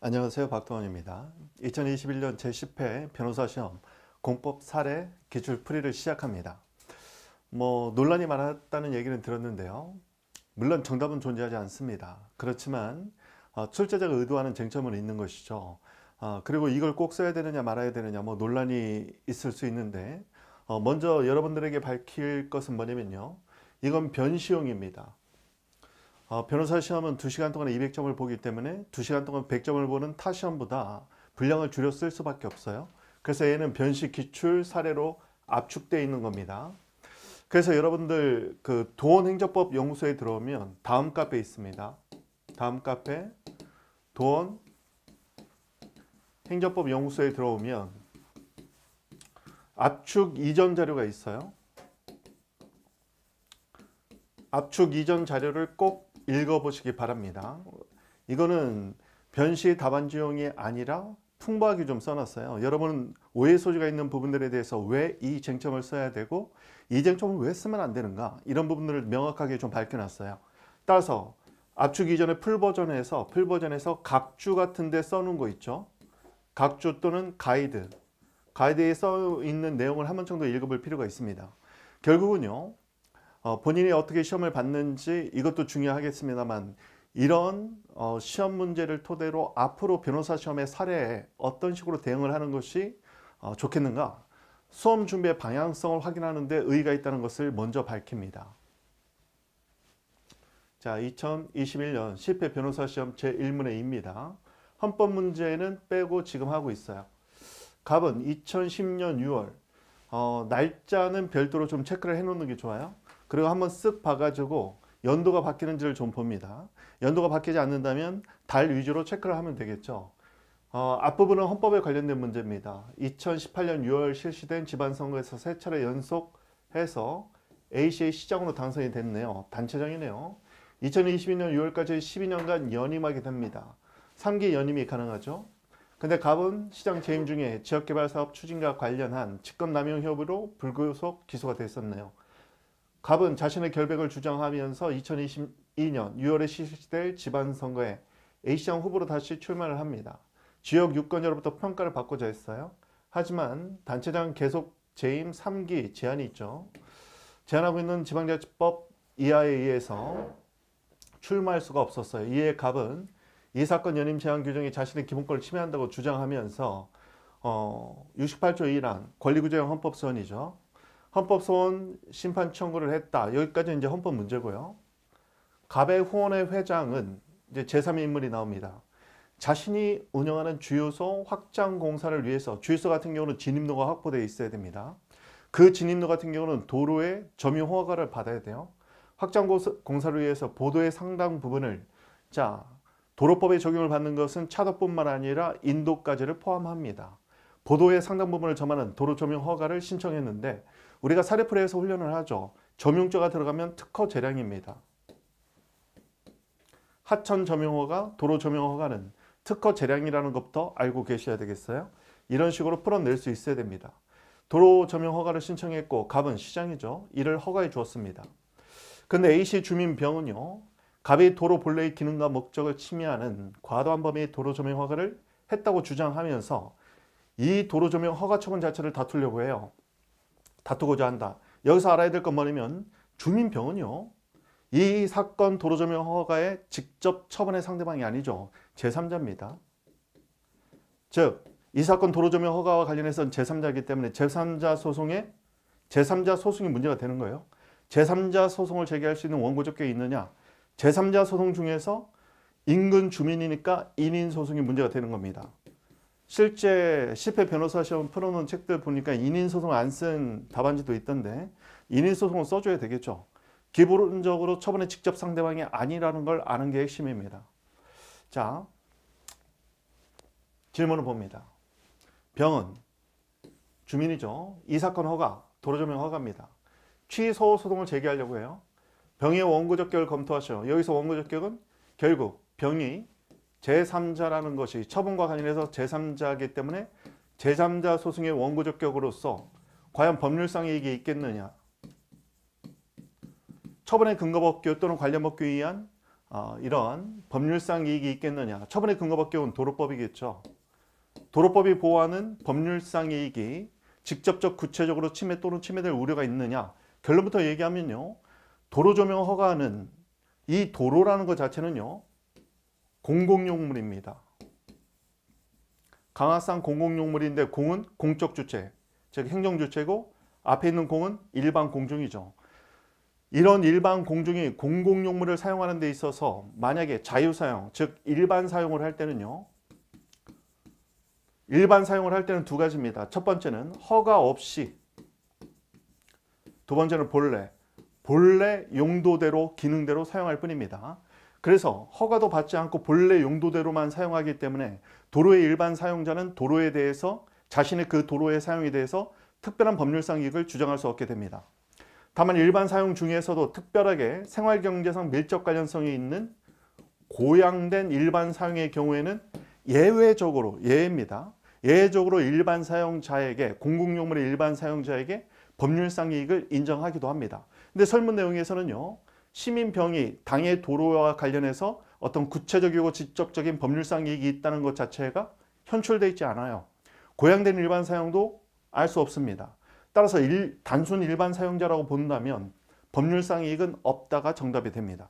안녕하세요. 박동원입니다. 2021년 제10회 변호사 시험 공법 사례 기출 풀이를 시작합니다. 뭐 논란이 많았다는 얘기는 들었는데요. 물론 정답은 존재하지 않습니다. 그렇지만 어, 출제자가 의도하는 쟁점은 있는 것이죠. 어, 그리고 이걸 꼭 써야 되느냐 말아야 되느냐 뭐 논란이 있을 수 있는데 어, 먼저 여러분들에게 밝힐 것은 뭐냐면요. 이건 변시용입니다. 어, 변호사 시험은 2시간 동안 200점을 보기 때문에 2시간 동안 100점을 보는 타 시험보다 분량을 줄여 쓸 수밖에 없어요. 그래서 얘는 변식 기출 사례로 압축되어 있는 겁니다. 그래서 여러분들 그 도원행정법 연구소에 들어오면 다음 카페 있습니다. 다음 카페 도원 행정법 연구소에 들어오면 압축 이전 자료가 있어요. 압축 이전 자료를 꼭 읽어보시기 바랍니다. 이거는 변시 답안지용이 아니라 풍부하게 좀 써놨어요. 여러분은 오해 소지가 있는 부분들에 대해서 왜 이 쟁점을 써야 되고 이 쟁점을 왜 쓰면 안 되는가 이런 부분들을 명확하게 좀 밝혀놨어요. 따라서 압축 이전에풀 버전에서 풀 버전에서 각주 같은 데 써놓은 거 있죠. 각주 또는 가이드 가이드에 써 있는 내용을 한 번 정도 읽어볼 필요가 있습니다. 결국은요. 어, 본인이 어떻게 시험을 봤는지 이것도 중요하겠습니다만 이런 어, 시험 문제를 토대로 앞으로 변호사 시험의 사례에 어떤 식으로 대응을 하는 것이 어, 좋겠는가 수험 준비의 방향성을 확인하는 데 의의가 있다는 것을 먼저 밝힙니다. 자, 2021년 실패 변호사 시험 제1문의입니다. 헌법 문제는 빼고 지금 하고 있어요. 갑은 2010년 6월 어, 날짜는 별도로 좀 체크를 해놓는 게 좋아요. 그리고 한번 쓱 봐가지고 연도가 바뀌는지를 좀 봅니다. 연도가 바뀌지 않는다면 달 위주로 체크를 하면 되겠죠. 어, 앞부분은 헌법에 관련된 문제입니다. 2018년 6월 실시된 지방선거에서 세 차례 연속해서 a c 의 시장으로 당선이 됐네요. 단체장이네요. 2022년 6월까지 12년간 연임하게 됩니다. 3기 연임이 가능하죠. 근데 갑은 시장 재임 중에 지역개발사업 추진과 관련한 직권남용 협의로 불구속 기소가 됐었네요. 갑은 자신의 결백을 주장하면서 2022년 6월에 실시될 지방선거에 A시장 후보로 다시 출마를 합니다. 지역 유권자로부터 평가를 받고자 했어요. 하지만 단체장 계속 재임 3기 제한이 있죠. 제한하고 있는 지방자치법 이하에 의해서 출마할 수가 없었어요. 이에 갑은 이 사건 연임 제한 규정이 자신의 기본권을 침해한다고 주장하면서 어, 68조 1항 권리구제형 헌법소원이죠. 헌법소원 심판 청구를 했다. 여기까지는 이제 헌법 문제고요. 갑의 후원회 회장은 이제 제3의 인물이 나옵니다. 자신이 운영하는 주유소 확장 공사를 위해서 주유소 같은 경우는 진입로가 확보되어 있어야 됩니다. 그 진입로 같은 경우는 도로의 점유 허가를 받아야 돼요. 확장 공사를 위해서 보도의 상당 부분을 자 도로법에 적용을 받는 것은 차도뿐만 아니라 인도까지를 포함합니다. 보도의 상당 부분을 점하는 도로 점유 허가를 신청했는데 우리가 사례프레에서 훈련을 하죠. 점용자가 들어가면 특허 재량입니다. 하천 점용허가 도로 점용허가는 특허 재량이라는 것부터 알고 계셔야 되겠어요. 이런 식으로 풀어낼 수 있어야 됩니다. 도로 점용 허가를 신청했고 갑은 시장이죠. 이를 허가해 주었습니다. 근데 A씨 주민병은요. 갑이 도로 본래의 기능과 목적을 침해하는 과도한 범위의 도로 점용 허가를 했다고 주장하면서 이 도로 점용 허가 처분 자체를 다투려고 해요. 다투고자 한다. 여기서 알아야 될건 뭐냐면 주민병은요. 이 사건 도로조명 허가에 직접 처분의 상대방이 아니죠. 제3자입니다. 즉, 이 사건 도로조명 허가와 관련해서는 제3자이기 때문에 제3자 소송에 제3자 소송이 문제가 되는 거예요. 제3자 소송을 제기할 수 있는 원고 적격이 있느냐. 제3자 소송 중에서 인근 주민이니까 인인 소송이 문제가 되는 겁니다. 실제 실패 변호사 시험 풀어놓은 책들 보니까 인인소송 안 쓴 답안지도 있던데 인인소송은 써줘야 되겠죠. 기본적으로 처분에 직접 상대방이 아니라는 걸 아는 게 핵심입니다. 자, 질문을 봅니다. 병은 주민이죠. 이 사건 허가, 도로조명 허가입니다. 취소 소송을 제기하려고 해요. 병의 원고적격을 검토하셔요. 여기서 원고적격은 결국 병이 제3자라는 것이 처분과 관련해서 제3자이기 때문에 제3자 소송의 원고 적격으로서 과연 법률상 의 이익이 있겠느냐 처분의 근거법규 또는 관련 법규에 의한 어, 이러한 법률상 이익이 있겠느냐 처분의 근거법규는 도로법이겠죠 도로법이 보호하는 법률상 이익이 직접적 구체적으로 침해 또는 침해될 우려가 있느냐 결론부터 얘기하면요 도로 조명 허가는 이 도로라는 것 자체는요 공공용물입니다. 강화상 공공용물인데 공은 공적 주체, 즉 행정주체고 앞에 있는 공은 일반 공중이죠. 이런 일반 공중이 공공용물을 사용하는 데 있어서 만약에 자유사용, 즉 일반 사용을 할 때는요. 일반 사용을 할 때는 두 가지입니다. 첫 번째는 허가 없이, 두 번째는 본래, 본래 용도대로 기능대로 사용할 뿐입니다. 그래서 허가도 받지 않고 본래 용도대로만 사용하기 때문에 도로의 일반 사용자는 도로에 대해서 자신의 그 도로의 사용에 대해서 특별한 법률상 이익을 주장할 수 없게 됩니다. 다만 일반 사용 중에서도 특별하게 생활경제상 밀접 관련성이 있는 고양된 일반 사용의 경우에는 예외적으로 예입니다. 외 예외적으로 일반 사용자에게 공공용물의 일반 사용자에게 법률상 이익을 인정하기도 합니다. 근데 설문 내용에서는요. 시민병이 당의 도로와 관련해서 어떤 구체적이고 직접적인 법률상 이익이 있다는 것 자체가 현출되어 있지 않아요. 고양된 일반 사용도 알 수 없습니다. 따라서 일, 단순 일반 사용자라고 본다면 법률상 이익은 없다가 정답이 됩니다.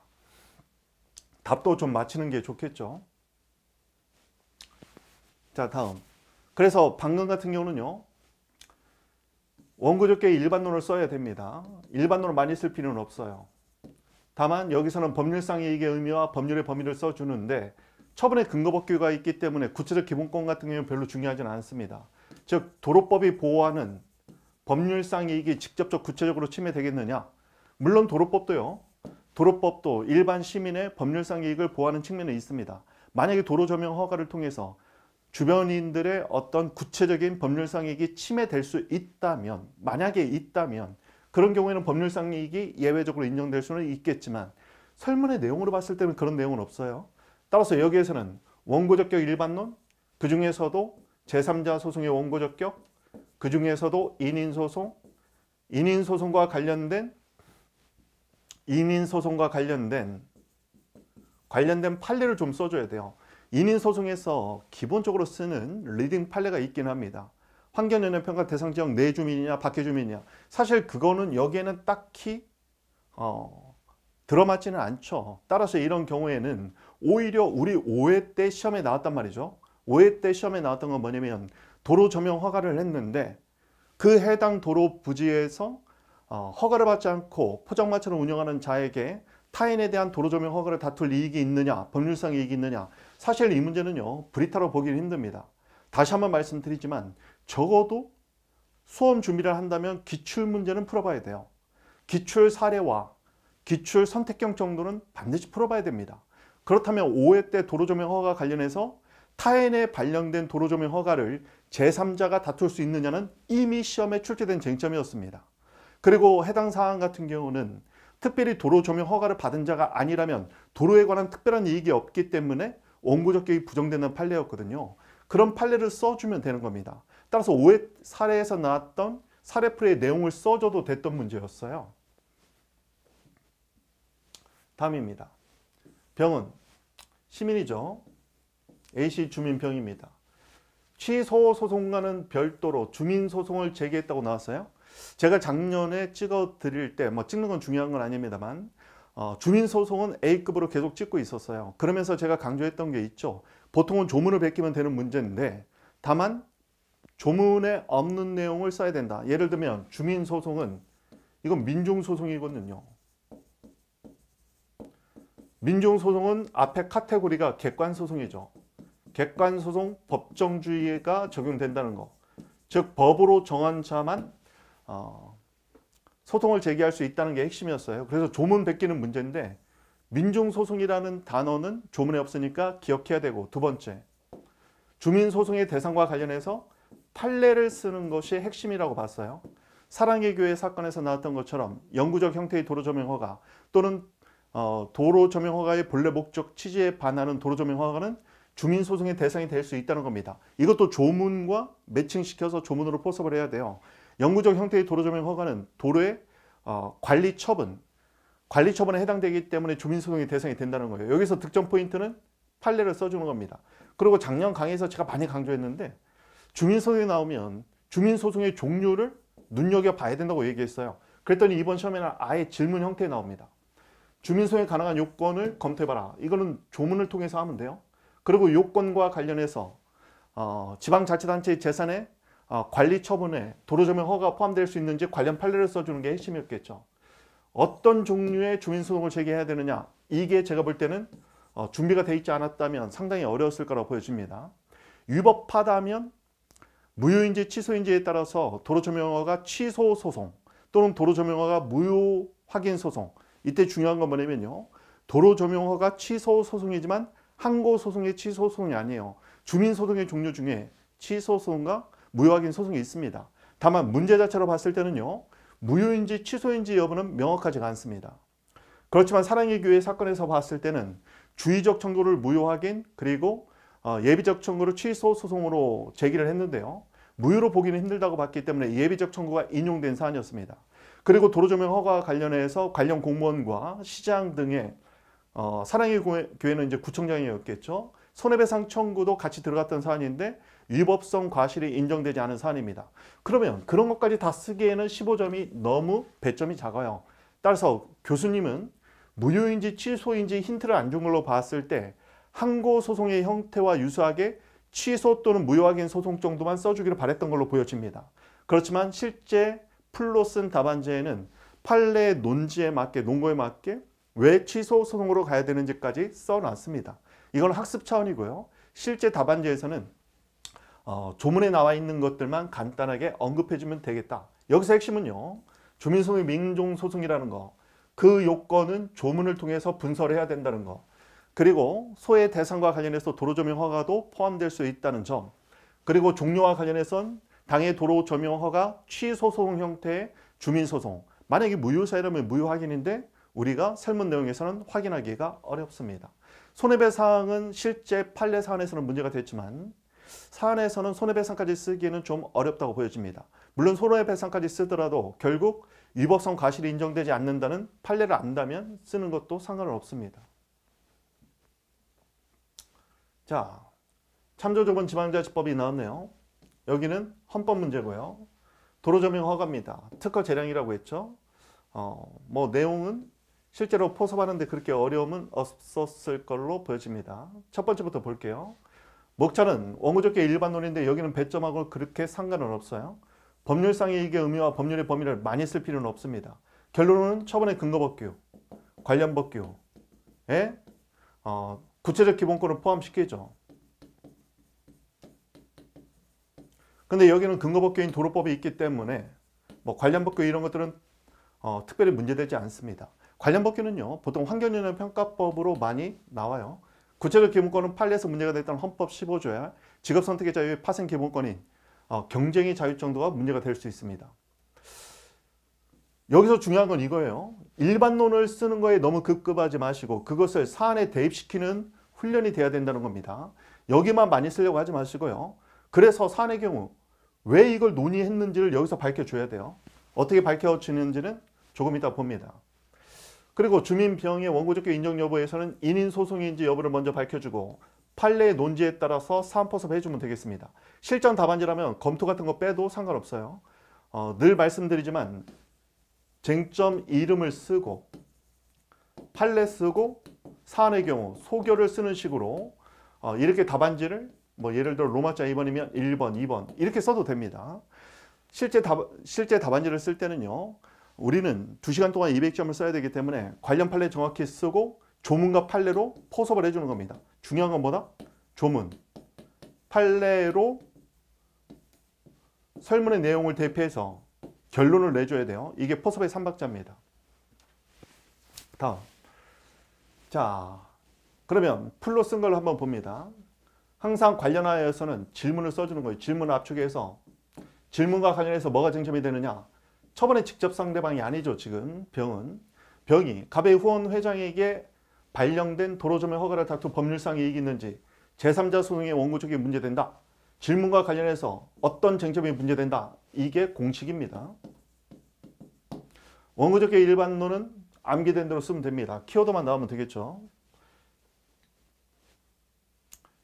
답도 좀 맞히는 게 좋겠죠. 자 다음. 그래서 방금 같은 경우는요. 원고적게 일반론을 써야 됩니다. 일반론을 많이 쓸 필요는 없어요. 다만 여기서는 법률상의 이익의 의미와 법률의 범위를 써주는데 처분의 근거법규가 있기 때문에 구체적 기본권 같은 경우는 별로 중요하지는 않습니다. 즉 도로법이 보호하는 법률상 이익이 직접적 구체적으로 침해되겠느냐? 물론 도로법도요. 도로법도 일반 시민의 법률상 이익을 보호하는 측면에 있습니다. 만약에 도로 점용 허가를 통해서 주변인들의 어떤 구체적인 법률상 이익이 침해될 수 있다면 만약에 있다면 그런 경우에는 법률상 이익이 예외적으로 인정될 수는 있겠지만 설문의 내용으로 봤을 때는 그런 내용은 없어요. 따라서 여기에서는 원고적격 일반론, 그 중에서도 제3자 소송의 원고적격, 그 중에서도 인인소송, 인인소송과 관련된 인인소송과 관련된 관련된 판례를 좀 써줘야 돼요. 인인소송에서 기본적으로 쓰는 리딩 판례가 있긴 합니다. 환경영향평가 대상 지역 내 주민이냐 밖의 주민이냐 사실 그거는 여기에는 딱히 어, 들어맞지는 않죠. 따라서 이런 경우에는 오히려 우리 5회 때 시험에 나왔단 말이죠. 5회 때 시험에 나왔던 건 뭐냐면 도로 점용 허가를 했는데 그 해당 도로 부지에서 어, 허가를 받지 않고 포장마차를 운영하는 자에게 타인에 대한 도로 점용 허가를 다툴 이익이 있느냐 법률상 이익이 있느냐 사실 이 문제는요 브리타로 보기는 힘듭니다. 다시 한번 말씀드리지만 적어도 수험 준비를 한다면 기출 문제는 풀어봐야 돼요. 기출 사례와 기출 선택형 정도는 반드시 풀어봐야 됩니다. 그렇다면 5회 때 도로조명 허가 관련해서 타인에 발령된 도로조명 허가를 제3자가 다툴 수 있느냐는 이미 시험에 출제된 쟁점이었습니다. 그리고 해당 사항 같은 경우는 특별히 도로조명 허가를 받은 자가 아니라면 도로에 관한 특별한 이익이 없기 때문에 원고적격이 부정되는 판례였거든요. 그런 판례를 써주면 되는 겁니다. 따라서 오해 사례에서 나왔던 사례풀이의 내용을 써줘도 됐던 문제였어요. 다음입니다. 병은 시민이죠. A씨 주민병입니다. 취소 소송과는 별도로 주민 소송을 제기했다고 나왔어요. 제가 작년에 찍어 드릴 때 뭐 찍는 건 중요한 건 아닙니다만 어, 주민 소송은 A급으로 계속 찍고 있었어요. 그러면서 제가 강조했던 게 있죠. 보통은 조문을 베끼면 되는 문제인데 다만 조문에 없는 내용을 써야 된다. 예를 들면 주민소송은 이건 민중소송이거든요. 민중소송은 앞에 카테고리가 객관소송이죠. 객관소송 법정주의가 적용된다는 것. 즉 법으로 정한 자만 어, 소송을 제기할 수 있다는 게 핵심이었어요. 그래서 조문 베끼는 문제인데 민중소송이라는 단어는 조문에 없으니까 기억해야 되고 두 번째, 주민소송의 대상과 관련해서 판례를 쓰는 것이 핵심이라고 봤어요. 사랑의 교회 사건에서 나왔던 것처럼 영구적 형태의 도로 점용 허가 또는 어, 도로 점용 허가의 본래 목적 취지에 반하는 도로 점용 허가는 주민 소송의 대상이 될 수 있다는 겁니다. 이것도 조문과 매칭시켜서 조문으로 포섭을 해야 돼요. 영구적 형태의 도로 점용 허가는 도로의 어, 관리 처분, 관리 처분에 해당되기 때문에 주민소송의 대상이 된다는 거예요. 여기서 득점 포인트는 판례를 써주는 겁니다. 그리고 작년 강의에서 제가 많이 강조했는데 주민소송이 나오면 주민소송의 종류를 눈여겨봐야 된다고 얘기했어요. 그랬더니 이번 시험에는 아예 질문 형태에 나옵니다. 주민소에 송 가능한 요건을 검토해봐라. 이거는 조문을 통해서 하면 돼요. 그리고 요건과 관련해서 어, 지방자치단체의 재산에 어, 관리 처분에 도로점용 허가 포함될 수 있는지 관련 판례를 써주는 게 핵심이었겠죠. 어떤 종류의 주민소송을 제기해야 되느냐 이게 제가 볼 때는 어, 준비가 돼 있지 않았다면 상당히 어려웠을 거라고 보여집니다. 위법하다면 무효인지 취소인지에 따라서 도로점용허가 취소 소송 또는 도로점용허가 무효 확인 소송 이때 중요한 건 뭐냐면요. 도로점용허가 취소 소송이지만 항고 소송의 취소 소송이 아니에요. 주민 소송의 종류 중에 취소 소송과 무효 확인 소송이 있습니다. 다만 문제 자체로 봤을 때는요. 무효인지 취소인지 여부는 명확하지가 않습니다. 그렇지만 사랑의 교회 사건에서 봤을 때는 주의적 청구를 무효 확인 그리고 어, 예비적 청구를 취소 소송으로 제기를 했는데요. 무효로 보기는 힘들다고 봤기 때문에 예비적 청구가 인용된 사안이었습니다. 그리고 도로조명 허가 관련해서 관련 공무원과 시장 등의 어, 사랑의 교회는 이제 구청장이었겠죠. 손해배상 청구도 같이 들어갔던 사안인데 위법성 과실이 인정되지 않은 사안입니다. 그러면 그런 것까지 다 쓰기에는 15점이 너무 배점이 작아요. 따라서 교수님은 무효인지 취소인지 힌트를 안 준 걸로 봤을 때 항고 소송의 형태와 유사하게 취소 또는 무효 확인 소송 정도만 써주기를 바랬던 걸로 보여집니다. 그렇지만 실제 풀로 쓴 답안지에는 판례 논지에 맞게 논거에 맞게 왜 취소 소송으로 가야 되는지까지 써놨습니다. 이건 학습 차원이고요. 실제 답안지에서는 어, 조문에 나와 있는 것들만 간단하게 언급해주면 되겠다. 여기서 핵심은요. 주민소송의민중소송이라는 거. 그 요건은 조문을 통해서 분설해야 된다는 거. 그리고 소의 대상과 관련해서 도로조명 허가도 포함될 수 있다는 점. 그리고 종료와 관련해선 당의 도로조명 허가 취소송 형태의 주민소송. 만약에 무효사이라면 무효확인인데 우리가 설문 내용에서는 확인하기가 어렵습니다. 손해배상은 실제 판례 사안에서는 문제가 됐지만 사안에서는 손해배상까지 쓰기는좀 어렵다고 보여집니다. 물론 손해배상까지 쓰더라도 결국 위법성 과실이 인정되지 않는다는 판례를 안다면 쓰는 것도 상관 없습니다. 자, 참조조건 지방자치법이 나왔네요. 여기는 헌법 문제고요. 도로점용 허가입니다. 특허 재량이라고 했죠. 어, 뭐 내용은 실제로 포섭하는데 그렇게 어려움은 없었을 걸로 보여집니다. 첫 번째부터 볼게요. 목차는 원고적게 일반론인데 여기는 배점하고 그렇게 상관은 없어요. 법률상의 이익의 의미와 법률의 범위를 많이 쓸 필요는 없습니다. 결론은 처분의 근거법규, 관련 법규에 어, 구체적 기본권을 포함시키죠. 근데 여기는 근거법규인 도로법이 있기 때문에 뭐 관련 법규 이런 것들은 어, 특별히 문제되지 않습니다. 관련 법규는요 보통 환경영향평가법으로 많이 나와요. 구체적 기본권은 판례에서 문제가 됐던 헌법 15조야 직업선택의 자유의 파생 기본권인 어, 경쟁의 자유 정도가 문제가 될 수 있습니다. 여기서 중요한 건 이거예요. 일반론을 쓰는 거에 너무 급급하지 마시고 그것을 사안에 대입시키는 훈련이 돼야 된다는 겁니다. 여기만 많이 쓰려고 하지 마시고요. 그래서 사안의 경우 왜 이걸 논의했는지를 여기서 밝혀줘야 돼요. 어떻게 밝혀지는지는 조금 이따 봅니다. 그리고 주민병의 원고적격 인정 여부에서는 인인 소송인지 여부를 먼저 밝혀주고 판례의 논지에 따라서 사안포섭 해주면 되겠습니다. 실전 답안지라면 검토 같은 거 빼도 상관없어요. 어, 늘 말씀드리지만 쟁점 이름을 쓰고 판례 쓰고 사안의 경우 소교를 쓰는 식으로 어, 이렇게 답안지를 뭐 예를 들어 로마자 2번이면 1번, 2번 이렇게 써도 됩니다. 실제 답, 실제 답안지를 쓸 때는요. 우리는 두시간 동안 200점을 써야 되기 때문에 관련 판례 정확히 쓰고 조문과 판례로 포섭을 해주는 겁니다. 중요한 건 뭐다? 조문. 판례로 설문의 내용을 대표해서 결론을 내줘야 돼요. 이게 포섭의 3박자입니다. 다음. 자, 그러면 풀로 쓴걸로 한번 봅니다. 항상 관련하여서는 질문을 써주는 거예요. 질문을 압축해서 질문과 관련해서 뭐가 쟁점이 되느냐? 처벌은 직접 상대방이 아니죠. 지금 병은. 병이 갑의 후원 회장에게 발령된 도로점명 허가를 다투 법률상 이익이 있는지 제3자 소송의 원고쪽이 문제된다. 질문과 관련해서 어떤 쟁점이 문제된다. 이게 공식입니다. 원고적의 일반론은 암기된 대로 쓰면 됩니다. 키워드만 나오면 되겠죠.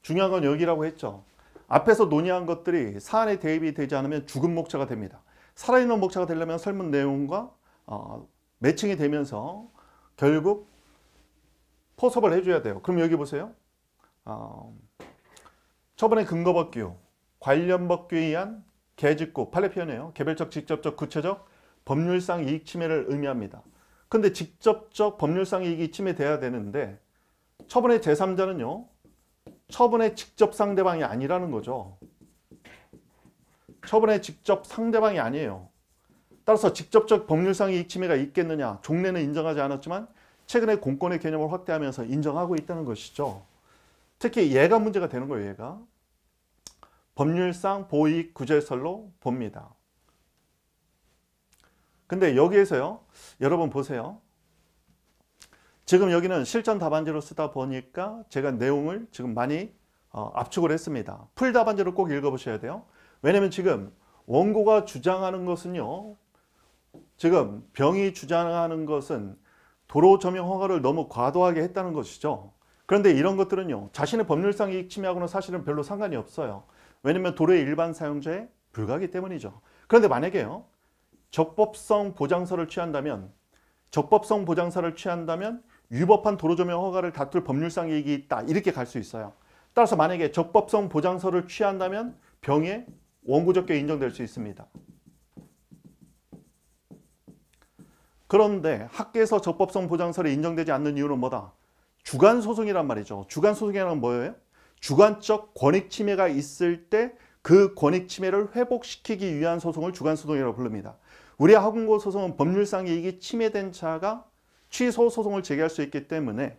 중요한 건 여기라고 했죠. 앞에서 논의한 것들이 사안에 대입이 되지 않으면 죽은 목차가 됩니다. 살아있는 목차가 되려면 설문 내용과 어, 매칭이 되면서 결국 포섭을 해줘야 돼요. 그럼 여기 보세요. 어, 처분의 근거법규, 관련법규에 의한 개직구, 팔레피언이에요. 개별적, 직접적, 구체적, 법률상 이익 침해를 의미합니다. 근데 직접적 법률상 이익이 침해돼야 되는데 처분의 제3자는요. 처분의 직접 상대방이 아니라는 거죠. 처분의 직접 상대방이 아니에요. 따라서 직접적 법률상의 이침해가 익 있겠느냐 종래는 인정하지 않았지만 최근에 공권의 개념을 확대하면서 인정하고 있다는 것이죠. 특히 얘가 문제가 되는 거예요. 얘가 법률상 보이익 구제설로 봅니다. 근데 여기에서요. 여러분 보세요. 지금 여기는 실전 답안지로 쓰다 보니까 제가 내용을 지금 많이 어, 압축을 했습니다. 풀답안지로꼭 읽어보셔야 돼요. 왜냐면 지금 원고가 주장하는 것은요. 지금 병이 주장하는 것은 도로 점용 허가를 너무 과도하게 했다는 것이죠. 그런데 이런 것들은요. 자신의 법률상 이익 침해하고는 사실은 별로 상관이 없어요. 왜냐면 도로의 일반 사용자에 불과하기 때문이죠. 그런데 만약에요. 적법성 보장서를 취한다면 적법성 보장서를 취한다면 위법한 도로 점용 허가를 다툴 법률상 이익이 있다. 이렇게 갈 수 있어요. 따라서 만약에 적법성 보장서를 취한다면 병에 원고적게 인정될 수 있습니다. 그런데 학계에서 적법성 보장설이 인정되지 않는 이유는 뭐다? 주간 소송이란 말이죠. 주간 소송이란 뭐예요? 주관적 권익 침해가 있을 때 그 권익 침해를 회복시키기 위한 소송을 주간 소송이라고 부릅니다. 우리 학원고 소송은 법률상 이익이 침해된 자가 취소 소송을 제기할 수 있기 때문에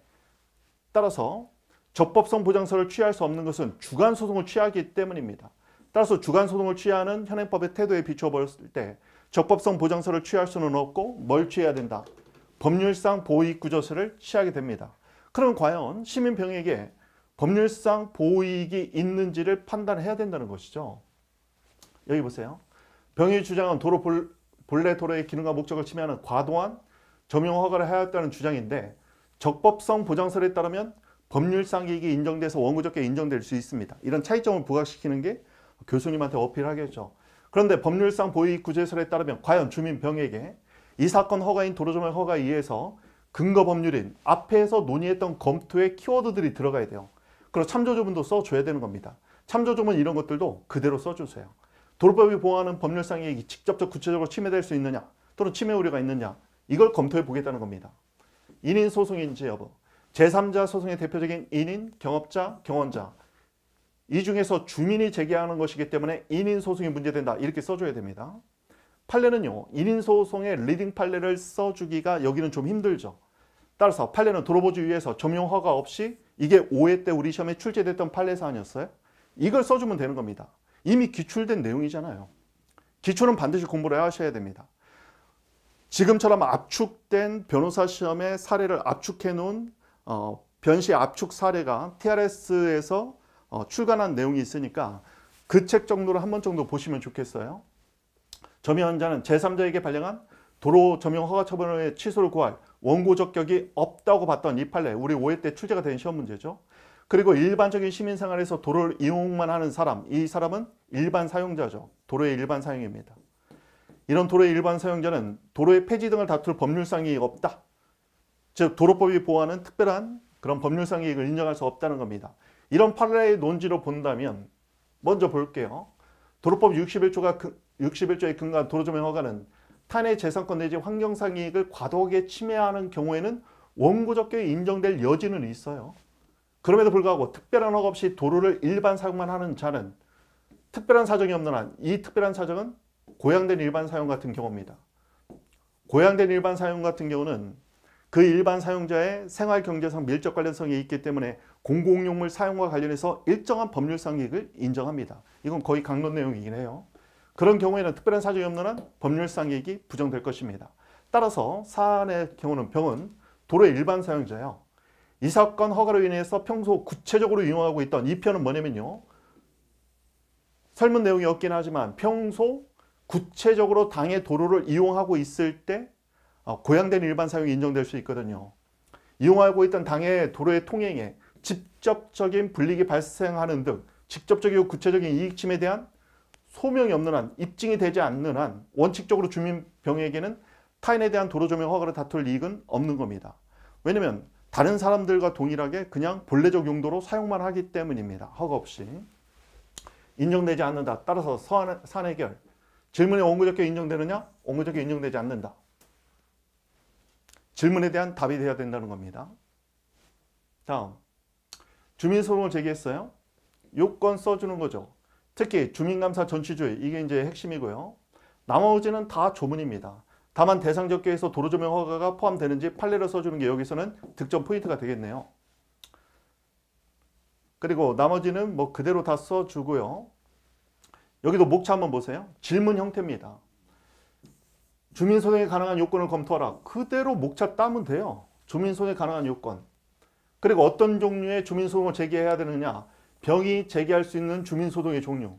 따라서 적법성 보장서를 취할 수 없는 것은 주간 소송을 취하기 때문입니다. 따라서 주간 소송을 취하는 현행법의 태도에 비춰봤을 때 적법성 보장서를 취할 수는 없고 뭘 취해야 된다. 법률상 보호이익구조서를 취하게 됩니다. 그럼 과연 시민병에게 법률상 보호이익이 있는지를 판단해야 된다는 것이죠. 여기 보세요. 병의 주장은 도로 볼, 본래 도로의 기능과 목적을 침해하는 과도한 점용 허가를 하였다는 주장인데 적법성 보장서에 따르면 법률상 이익이 인정돼서 원고적게 인정될 수 있습니다. 이런 차이점을 부각시키는 게 교수님한테 어필하겠죠. 그런데 법률상 보유입구제설에 따르면 과연 주민병에게 이 사건 허가인 도로조말 허가에 의해서 근거 법률인 앞에서 논의했던 검토의 키워드들이 들어가야 돼요. 그리고 참조조문도 써줘야 되는 겁니다. 참조조문 이런 것들도 그대로 써주세요. 도로법이 보호하는 법률상 이익이 직접적 구체적으로 침해될 수 있느냐 또는 침해 우려가 있느냐 이걸 검토해 보겠다는 겁니다. 인인 소송인지 여부 제3자 소송의 대표적인 인인, 경업자, 경원자 이 중에서 주민이 제기하는 것이기 때문에 인인 소송이 문제된다 이렇게 써줘야 됩니다. 판례는요. 인인 소송의 리딩 판례를 써주기가 여기는 좀 힘들죠. 따라서 판례는 들어보지 위해서 점용 허가 없이 이게 5회 때 우리 시험에 출제됐던 판례 사안이었어요. 이걸 써주면 되는 겁니다. 이미 기출된 내용이잖아요. 기초는 반드시 공부를 하셔야 됩니다. 지금처럼 압축된 변호사 시험의 사례를 압축해 놓은 어, 변시 압축 사례가 TRS에서 어, 출간한 내용이 있으니까 그 책 정도로 한 번 정도 보시면 좋겠어요. 점유자는 제3자에게 발령한 도로 점용 허가 처분의 취소를 구할 원고 적격이 없다고 봤던 이 판례 우리 5회 때 출제가 된 시험 문제죠. 그리고 일반적인 시민생활에서 도로를 이용만 하는 사람 이 사람은 일반 사용자죠. 도로의 일반 사용입니다. 이런 도로의 일반 사용자는 도로의 폐지 등을 다툴 법률상 이익 없다. 즉 도로법이 보호하는 특별한 그런 법률상 이익을 인정할 수 없다는 겁니다. 이런 판례의 논지로 본다면 먼저 볼게요. 도로법 61조가 61조의 근간 도로조명 허가는 탄의 재산권 내지 환경상 이익을 과도하게 침해하는 경우에는 원고적격이 인정될 여지는 있어요. 그럼에도 불구하고 특별한 허가 없이 도로를 일반 사용만 하는 자는 특별한 사정이 없는 한 이 특별한 사정은 고양된 일반 사용 같은 경우입니다. 고양된 일반 사용 같은 경우는 그 일반 사용자의 생활 경제상 밀접 관련성이 있기 때문에 공공용물 사용과 관련해서 일정한 법률상 이익을 인정합니다. 이건 거의 강론 내용이긴 해요. 그런 경우에는 특별한 사정이 없는 한 법률상 이익이 부정될 것입니다. 따라서 사안의 경우는 병은 도로의 일반 사용자요. 이 사건 허가로 인해서 평소 구체적으로 이용하고 있던 이 편은 뭐냐면요. 설문 내용이 없긴 하지만 평소 구체적으로 당의 도로를 이용하고 있을 때 어, 고양된 일반 사용이 인정될 수 있거든요. 이용하고 있던 당의 도로의 통행에 직접적인 불이익이 발생하는 등 직접적이고 구체적인 이익침에 대한 소명이 없는 한, 입증이 되지 않는 한 원칙적으로 주민 병에게는 타인에 대한 도로 조명 허가를 다툴 이익은 없는 겁니다. 왜냐면 하 다른 사람들과 동일하게 그냥 본래적 용도로 사용만 하기 때문입니다. 허가 없이. 인정되지 않는다. 따라서 서한, 해결 질문에 원고적격 인정되느냐? 원고적격 인정되지 않는다. 질문에 대한 답이 되어야 된다는 겁니다. 다음. 주민소송을 제기했어요. 요건 써주는 거죠. 특히 주민감사 전치주의 이게 이제 핵심이고요. 나머지는 다 조문입니다. 다만 대상적 계에서 도로조명 허가가 포함되는지 판례를 써주는 게 여기서는 득점 포인트가 되겠네요. 그리고 나머지는 뭐 그대로 다 써주고요. 여기도 목차 한번 보세요. 질문 형태입니다. 주민소송이 가능한 요건을 검토하라. 그대로 목차 따면 돼요. 주민소송이 가능한 요건. 그리고 어떤 종류의 주민소송을 제기해야 되느냐. 병이 제기할 수 있는 주민소송의 종류.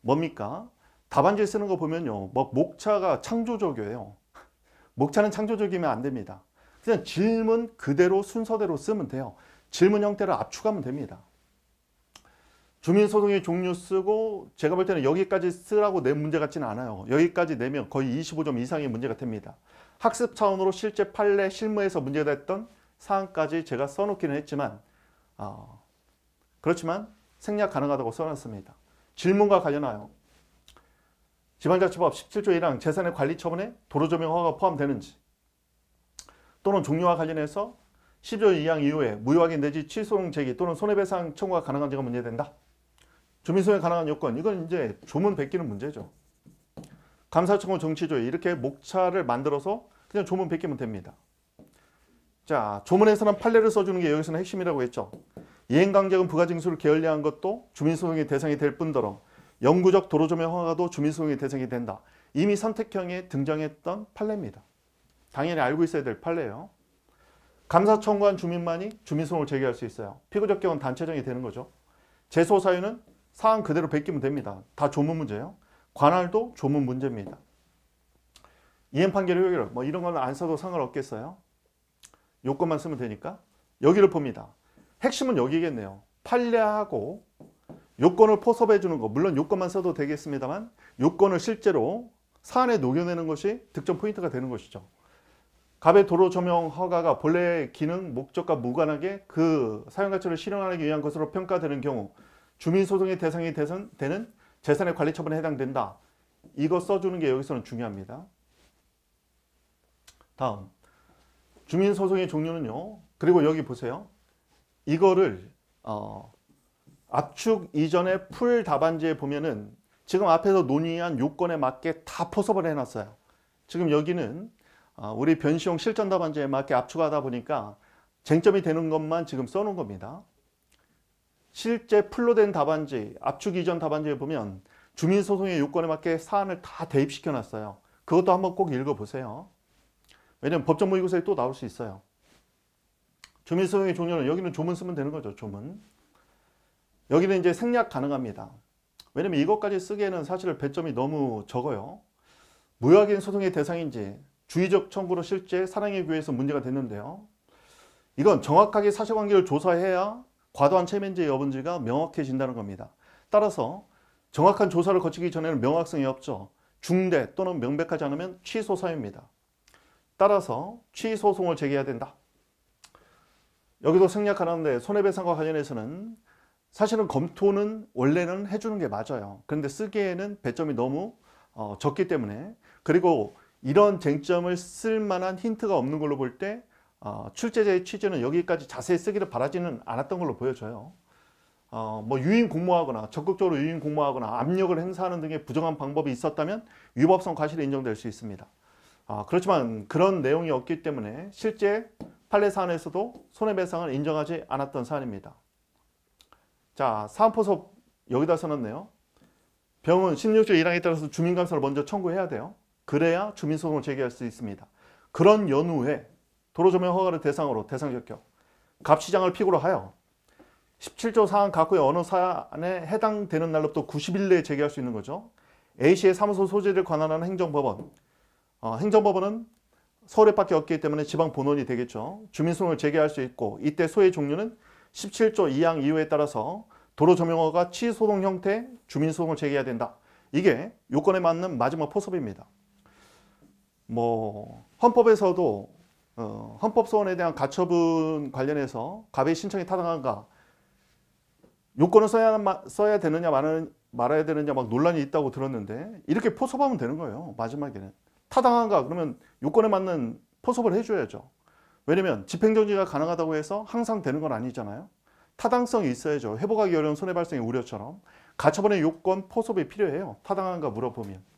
뭡니까? 답안지에 쓰는 거 보면요. 뭐 목차가 창조적이에요. 목차는 창조적이면 안 됩니다. 그냥 질문 그대로 순서대로 쓰면 돼요. 질문 형태를 압축하면 됩니다. 주민소송의 종류 쓰고 제가 볼 때는 여기까지 쓰라고 낸 문제 같지는 않아요. 여기까지 내면 거의 25점 이상의 문제가 됩니다. 학습 차원으로 실제 판례 실무에서 문제가 됐던 사항까지 제가 써놓기는 했지만 어, 그렇지만 생략 가능하다고 써놨습니다. 질문과 관련하여 지방자치법 17조 1항 재산의 관리 처분에 도로조명 허가 포함되는지 또는 종류와 관련해서 10조 2항 이후에 무효확인 내지 취소용 제기 또는 손해배상 청구가 가능한지가 문제된다. 주민소에 관한 요건 이건 이제 조문 베끼는 문제죠. 감사청구 정치조회 이렇게 목차를 만들어서 그냥 조문 베끼면 됩니다. 자, 조문에서는 판례를 써주는 게 여기서는 핵심이라고 했죠. 이행강제금 부가징수를 게을리한 것도 주민소송의 대상이 될 뿐더러 영구적 도로조명 허가도 주민소송의 대상이 된다. 이미 선택형에 등장했던 판례입니다. 당연히 알고 있어야 될 판례예요. 감사 청구한 주민만이 주민소송을 제기할 수 있어요. 피고적 경우는 단체장이 되는 거죠. 제소 사유는 사항 그대로 베끼면 됩니다. 다 조문 문제예요. 관할도 조문 문제입니다. 이행 판결 의 효율 뭐 이런 건 안 써도 상관없겠어요. 요것만 쓰면 되니까 여기를 봅니다. 핵심은 여기겠네요. 판례하고 요건을 포섭해 주는 거 물론 요건만 써도 되겠습니다만 요건을 실제로 사안에 녹여내는 것이 득점 포인트가 되는 것이죠. 갑의 도로 조명 허가가 본래의 기능, 목적과 무관하게 그 사용가치를 실현하기 위한 것으로 평가되는 경우 주민소송의 대상이 되는 재산의 관리 처분에 해당된다. 이거 써주는 게 여기서는 중요합니다. 다음 주민소송의 종류는요. 그리고 여기 보세요. 이거를 어, 압축 이전의 풀 답안지에 보면은 지금 앞에서 논의한 요건에 맞게 다 포섭을 해놨어요. 지금 여기는 아, 우리 변시용 실전 답안지에 맞게 압축하다 보니까 쟁점이 되는 것만 지금 써놓은 겁니다. 실제 풀로 된 답안지, 압축 이전 답안지에 보면 주민소송의 요건에 맞게 사안을 다 대입시켜 놨어요. 그것도 한번 꼭 읽어보세요. 왜냐면 법정 모의고사에 또 나올 수 있어요. 주민소송의 종료는 여기는 조문 쓰면 되는 거죠. 조문. 여기는 이제 생략 가능합니다. 왜냐면 이것까지 쓰기에는 사실 배점이 너무 적어요. 무역인 소송의 대상인지 주의적 청구로 실제 사랑에 교해서 문제가 됐는데요. 이건 정확하게 사실관계를 조사해야 과도한 체면제 여분지가 명확해진다는 겁니다. 따라서 정확한 조사를 거치기 전에는 명확성이 없죠. 중대 또는 명백하지 않으면 취소 사유입니다. 따라서 취소송을 제기해야 된다. 여기도 생략하는데 손해배상과 관련해서는 사실은 검토는 원래는 해주는 게 맞아요. 그런데 쓰기에는 배점이 너무 어, 적기 때문에 그리고 이런 쟁점을 쓸 만한 힌트가 없는 걸로 볼때 어, 출제자의 취지는 여기까지 자세히 쓰기를 바라지는 않았던 걸로 보여져요. 어, 뭐 유인 공모하거나 적극적으로 유인 공모하거나 압력을 행사하는 등의 부정한 방법이 있었다면 위법성 과실이 인정될 수 있습니다. 아, 그렇지만 그런 내용이 없기 때문에 실제 판례 사안에서도 손해배상을 인정하지 않았던 사안입니다. 자, 사안포섭 여기다 써놨네요. 병은 16조 1항에 따라서 주민감사를 먼저 청구해야 돼요. 그래야 주민소송을 제기할 수 있습니다. 그런 연후에 도로조명 허가를 대상으로 대상적격 갑시장을 피고로 하여 17조 사항 각호의 언어 사안에 해당되는 날로부터 90일 내에 제기할 수 있는 거죠. A씨의 사무소 소재를 관할하는 행정법원 어, 행정법원은 서울에밖에 없기 때문에 지방 본원이 되겠죠. 주민소송을 제기할 수 있고 이때 소의 종류는 17조 2항 이후에 따라서 도로 점용허가 취소송 형태 주민소송을 제기해야 된다. 이게 요건에 맞는 마지막 포섭입니다. 뭐 헌법에서도 어, 헌법소원에 대한 가처분 관련해서 가의 신청이 타당한가 요건을 써야, 써야 되느냐 말아야 되느냐 막 논란이 있다고 들었는데 이렇게 포섭하면 되는 거예요. 마지막에는. 타당한가 그러면 요건에 맞는 포섭을 해줘야죠. 왜냐면 집행정지가 가능하다고 해서 항상 되는 건 아니잖아요. 타당성이 있어야죠. 회복하기 어려운 손해발생의 우려처럼 가처분의 요건 포섭이 필요해요. 타당한가 물어보면.